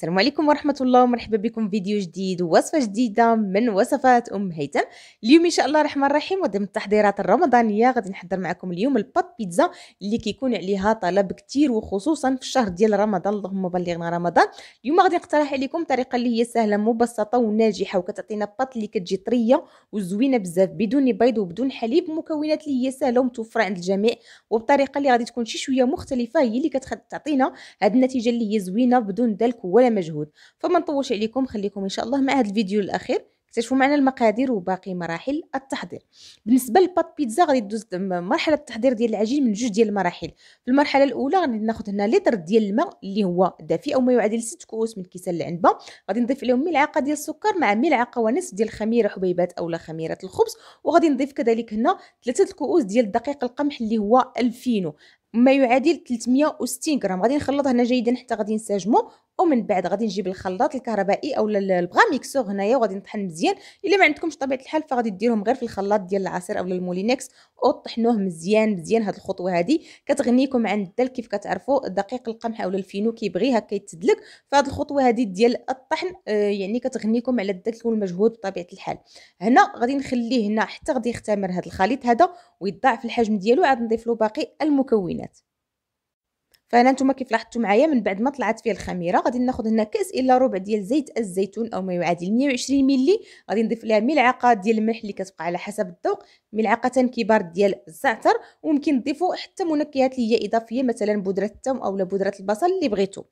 السلام عليكم ورحمة الله ومرحبا بكم في فيديو جديد ووصفة جديدة من وصفات أم هيثم اليوم إن شاء الله الرحمن الرحيم وضمن التحضيرات الرمضانية غادي نحضر معكم اليوم البط بيتزا اللي كيكون عليها طلب كتير وخصوصا في الشهر ديال رمضان اللهم بلغنا رمضان اليوم غادي نقترح عليكم طريقة اللي هي سهلة مبسطة وناجحة وكتعطينا بط اللي كتجي طرية وزوينة بزاف بدون بيض وبدون حليب مكونات اللي هي سهلة ومتوفرة عند الجميع وبطريقة اللي غادي تكون شي شوية مختلفة هي اللي كتعطينا هاد النتيجة اللي هي زوينة بدون دلك ولا مجهود فما نطولش عليكم خليكم ان شاء الله مع هذا الفيديو الاخير اكتشفوا معنا المقادير وباقي مراحل التحضير بالنسبه للبات بيتزا غادي تدوز مرحله التحضير ديال العجين من جوج ديال المراحل في المرحله الاولى غادي ناخذ هنا لتر ديال الماء اللي هو دافئ او ما يعادل 6 كؤوس من كيسان العنبه غادي نضيف عليهم ملعقه ديال السكر مع ملعقه ونصف ديال الخميره حبيبات اولا خميره الخبز وغادي نضيف كذلك هنا 3 كؤوس ديال الدقيق القمح اللي هو الفينو ما يعادل 360 غرام غادي نخلط هنا جيدا حتى غادي نساجمو ومن بعد غادي نجيب الخلاط الكهربائي او البغاميكسور هنايا وغادي نطحن مزيان الا ما عندكمش طبيعه الحال فغادي ديرهم غير في الخلاط ديال العصير او المولينكس وطحنوه مزيان مزيان هاد الخطوه هادي كتغنيكم عن الدل كيف كتعرفوا دقيق القمح او الفينو كيبغي هكا يتدلك فهاد الخطوه هادي ديال الطحن آه، يعني كتغنيكم على الدلك والمجهود بطبيعه الحال هنا غادي نخليه هنا حتى غادي يختمر هاد الخليط هذا ويضاعف الحجم ديالو عاد نضيف له باقي المكونات فهنا نتوما كيف لاحظتوا معايا من بعد ما طلعت فيه الخميره غادي ناخذ هنا كاس الا ربع ديال زيت الزيتون او ما يعادل 120 ملي غادي نضيف لها ملعقه ديال الملح اللي كتبقى على حسب الذوق ملعقه كبار ديال الزعتر وممكن تضيفوا حتى منكهات اللي هي اضافيه مثلا بودره الثوم اولا بودره البصل اللي بغيتو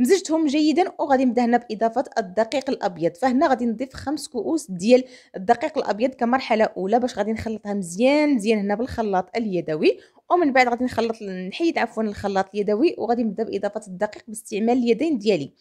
مزجتهم جيدا وغادي نبدا هنا باضافه الدقيق الابيض فهنا غادي نضيف خمس كؤوس ديال الدقيق الابيض كمرحله اولى باش غادي نخلطها مزيان مزيان هنا بالخلاط اليدوي ومن بعد غادي نخلط نحيد عفوا الخلاط اليدوي وغادي نبدا باضافه الدقيق باستعمال اليدين ديالي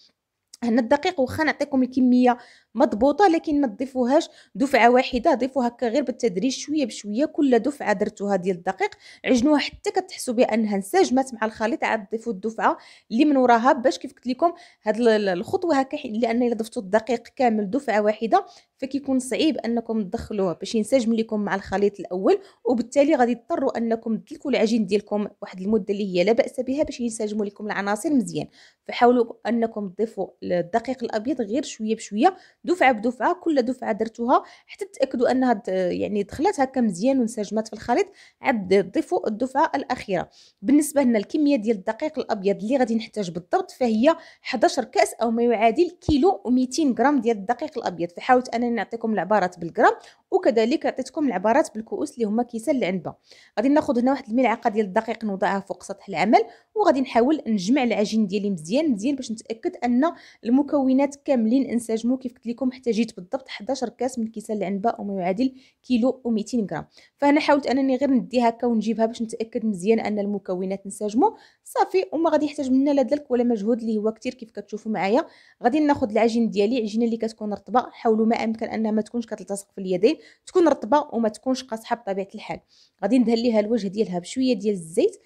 هنا الدقيق واخا نعطيكم الكميه مضبوطه لكن ما تضيفوهاش دفعه واحده ضيفوها هكا غير بالتدريج شويه بشويه كل دفعه درتوها ديال الدقيق عجنوها حتى كتحسوا بانها انسجمت مع الخليط عاد ضيفوا الدفعه اللي من وراها باش كيف قلت لكم هاد الخطوه هكا لان الا ضفتوا الدقيق كامل دفعه واحده فكيكون صعيب انكم تدخلوه باش ينسجم لكم مع الخليط الاول وبالتالي غادي تضطروا انكم تدلكوا العجين ديالكم واحد المده اللي هي لا باس بها باش ينسجموا لكم العناصر مزيان فحاولوا انكم تضيفوا الدقيق الابيض غير شويه بشويه دفعه بدفعه كل دفعه درتوها حتى تاكدوا انها يعني دخلت هكا مزيان وانسجمت في الخليط عاد ضيفوا الدفعه الاخيره بالنسبه لنا الكميه ديال الدقيق الابيض اللي غادي نحتاج بالضبط فهي 11 كاس او ما يعادل كيلو و200 غرام ديال الدقيق الابيض فحاولت انني نعطيكم العبارات بالغرام وكذلك عطيتكم العبارات بالكؤوس اللي هما كيسال العنبه غادي ناخذ هنا واحد الملعقه ديال الدقيق نوضعها فوق سطح العمل وغادي نحاول نجمع العجين ديالي مزيان مزيان باش نتاكد ان المكونات كاملين انسجموا كيف قلت لكم احتاجيت بالضبط 11 كاس من كيسان العنبه ما يعادل كيلو و200 جرام فهنا حاولت انني غير ندي هكا ونجيبها باش نتاكد مزيان ان المكونات انسجموا صافي وما غادي يحتاج منا لا دلك ولا مجهود اللي هو كتير كيف كتشوفوا معايا غادي ناخذ العجين ديالي عجينه اللي كتكون رطبه حاولوا ما امكن انها ما تكونش كتلتصق في اليدين تكون رطبه وما تكونش قاصحه بطبيعه الحال غادي ندهن ليها الوجه ديالها بشويه ديال الزيت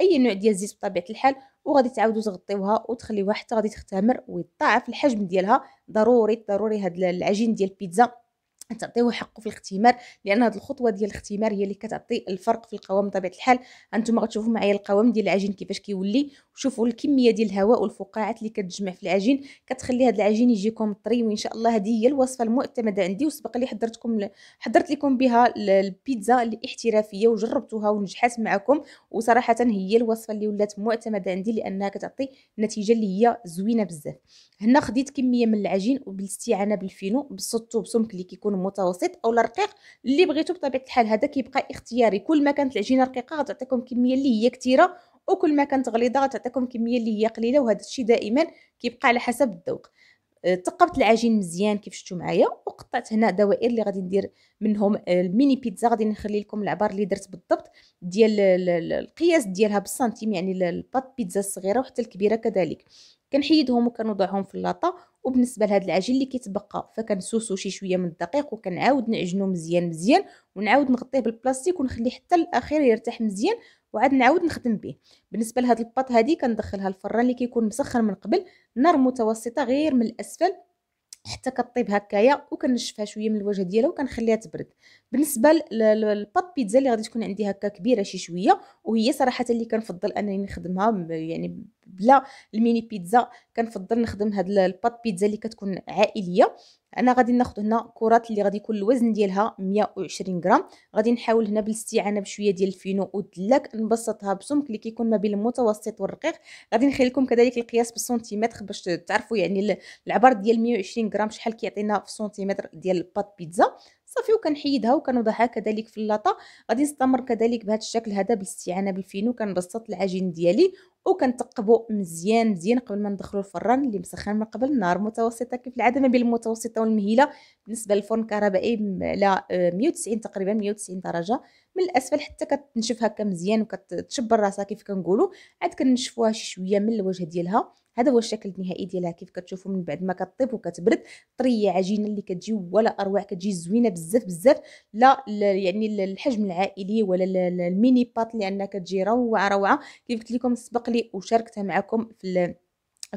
اي نوع ديال الزيت بطبيعه الحال وغادي تعاودوا تغطيوها وتخليوها حتى غادي تختمر ويضاعف الحجم ديالها ضروري ضروري هاد العجين ديال البيتزا تعطيوه حقه في الاختمار لان هذه الخطوه ديال الاختمار هي اللي كتعطي الفرق في القوام بطبيعه الحال انتم غتشوفوا معايا القوام ديال العجين كيفاش كيولي وشوفوا الكميه ديال الهواء والفقاعات اللي كتجمع في العجين كتخلي هذا العجين يجيكم طري وان شاء الله هذه هي الوصفه المعتمده عندي وسبق لي حضرتكم ل... حضرت لكم بها البيتزا الاحترافيه وجربتوها ونجحت معكم وصراحه هي الوصفه اللي ولات معتمده عندي لانها كتعطي نتيجه اللي هي زوينه بزاف هنا خديت كميه من العجين وبالاستعانه بالفينو بالسطو بسمك اللي كيكون المتوسط او الرقيق اللي بغيتو بطبيعه الحال هذا كيبقى اختياري كل ما كانت العجينه رقيقه غتعطيكم كميه اللي هي كثيره وكل ما كانت غليظه غتعطيكم كميه اللي هي قليله وهذا الشيء دائما كيبقى على حسب الذوق ثقبت أه، العجين مزيان كيف شفتوا معايا وقطعت هنا دوائر اللي غادي ندير منهم أه، الميني بيتزا غادي نخلي لكم العبار اللي درت بالضبط ديال القياس ديالها بالسنتيم يعني الباط بيتزا الصغيره وحتى الكبيره كذلك كنحيدهم وكنوضعهم في اللاطه وبالنسبه لهاد العجين اللي كيتبقى فكنسوسو شي شويه من الدقيق وكنعاود نعجنو مزيان مزيان ونعاود نغطيه بالبلاستيك ونخليه حتى الاخير يرتاح مزيان وعاد نعاود نخدم به بالنسبه لهاد الباط هادي كندخلها الفران اللي كيكون مسخن من قبل نار متوسطه غير من الاسفل حتى كطيب هكايا وكنشفها شويه من الوجه ديالها وكنخليها تبرد بالنسبه للباط بيتزا اللي غادي تكون عندي هكا كبيره شي شويه وهي صراحه اللي كنفضل انني نخدمها يعني بلا الميني بيتزا كنفضل نخدم هاد الباط بيتزا اللي كتكون عائليه انا غادي ناخذ هنا كرات اللي غادي يكون الوزن ديالها 120 غرام غادي نحاول هنا بالاستعانه بشويه ديال الفينو والدلاك نبسطها بسمك اللي كيكون ما بين المتوسط والرقيق غادي نخلي لكم كذلك القياس بالسنتيمتر باش تعرفوا يعني العبر ديال 120 غرام شحال كيعطينا في سنتيمتر ديال الباط بيتزا صافي وكنحيدها وكنوضعها كذلك في اللاطه غادي نستمر كذلك بهذا الشكل هذا بالاستعانه بالفينو كنبسط العجين ديالي وكنثقبو مزيان مزيان قبل ما ندخلو الفران اللي مسخن من قبل نار متوسطه كيف العاده ما بين المتوسطه والمهيله بالنسبه للفرن الكهربائي آه، على 190 تقريبا 190 درجه من الاسفل حتى كتنشف هكا مزيان وكتشبر راسها كيف كنقولوا عاد كنشفوها شي شويه من الوجه ديالها هذا هو الشكل النهائي ديالها كيف كتشوفوا من بعد ما كطيب وكتبرد طريه عجينه اللي كتجي ولا اروع كتجي زوينه بزاف بزاف لا يعني الحجم العائلي ولا الميني بات لانها كتجي روعه روعه كيف قلت لكم سبق لي وشاركتها معكم في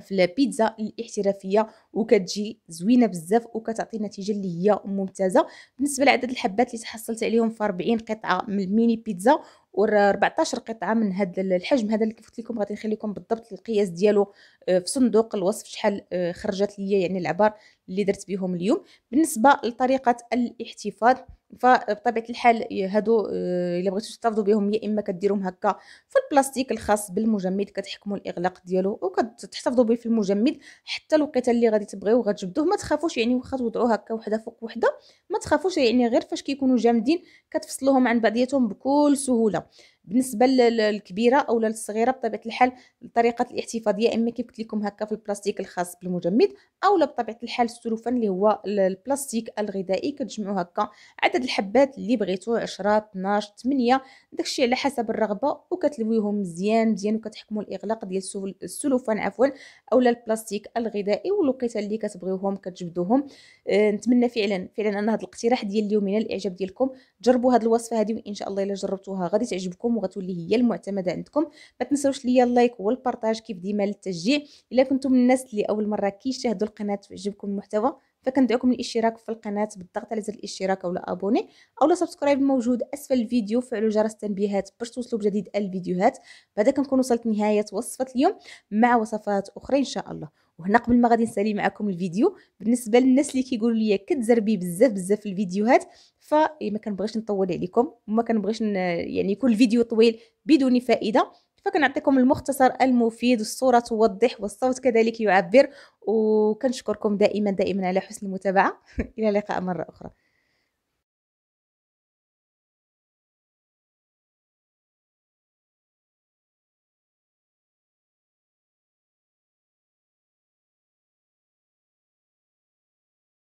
في البيتزا الاحترافيه وكتجي زوينه بزاف وكتعطي نتيجه اللي هي ممتازه بالنسبه لعدد الحبات اللي تحصلت عليهم في 40 قطعه من الميني بيتزا و14 قطعه من هذا الحجم هذا اللي كيفت لكم غادي نخليكم بالضبط القياس ديالو آه، في صندوق الوصف شحال آه، خرجت ليا يعني العبار اللي درت بهم اليوم بالنسبه لطريقه الاحتفاظ فبطبيعه الحال هادو آه، الا بغيتو تحتفظوا بهم يا اما كديرهم هكا في البلاستيك الخاص بالمجمد كتحكموا الاغلاق ديالو وكتحتفظوا به في المجمد حتى الوقيته اللي غادي تبغيو غتجبدوه ما تخافوش يعني واخا توضعوه هكا وحده فوق وحده ما تخافوش يعني غير فاش كيكونوا جامدين كتفصلوهم عن بعضياتهم بكل سهوله చూద్దాం بالنسبه للكبيره او للصغيره بطبيعه الحال طريقه الاحتفاظ يا اما كيف قلت لكم هكا في البلاستيك الخاص بالمجمد او بطبيعه الحال السلوفان اللي هو البلاستيك الغذائي كتجمعوا هكا عدد الحبات اللي بغيتو 10 12 8 داكشي على حسب الرغبه وكتلويهم مزيان مزيان وكتحكموا الاغلاق ديال السلوفان عفوا اولا البلاستيك الغذائي والوقيته اللي كتبغيوهم كتجبدوهم أه نتمنى فعلا فعلا ان هذا الاقتراح ديال اليوم ينال الاعجاب ديالكم جربوا هذه الوصفه هذه وان شاء الله الا جربتوها غادي تعجبكم وغتولي هي المعتمده عندكم ما تنساوش ليا اللايك والبارطاج كيف ديما للتشجيع الا كنتم من الناس اللي اول مره كيشاهدوا القناه وعجبكم المحتوى فكندعوكم الاشتراك في القناه بالضغط على زر الاشتراك او ابوني اولا سبسكرايب الموجود اسفل الفيديو فعلوا جرس التنبيهات باش توصلوا بجديد الفيديوهات بعدا كنكون وصلت نهايه وصفه اليوم مع وصفات اخرى ان شاء الله وهنا قبل ما غادي نسالي معكم الفيديو بالنسبه للناس اللي كيقولوا لي كتزربي بزاف بزاف الفيديوهات فما إيه، كنبغيش نطول عليكم وما كنبغيش يعني يكون الفيديو طويل بدون فائده فكنعطيكم المختصر المفيد الصوره توضح والصوت كذلك يعبر وكنشكركم دائما دائما على حسن المتابعه الى لقاء مره اخرى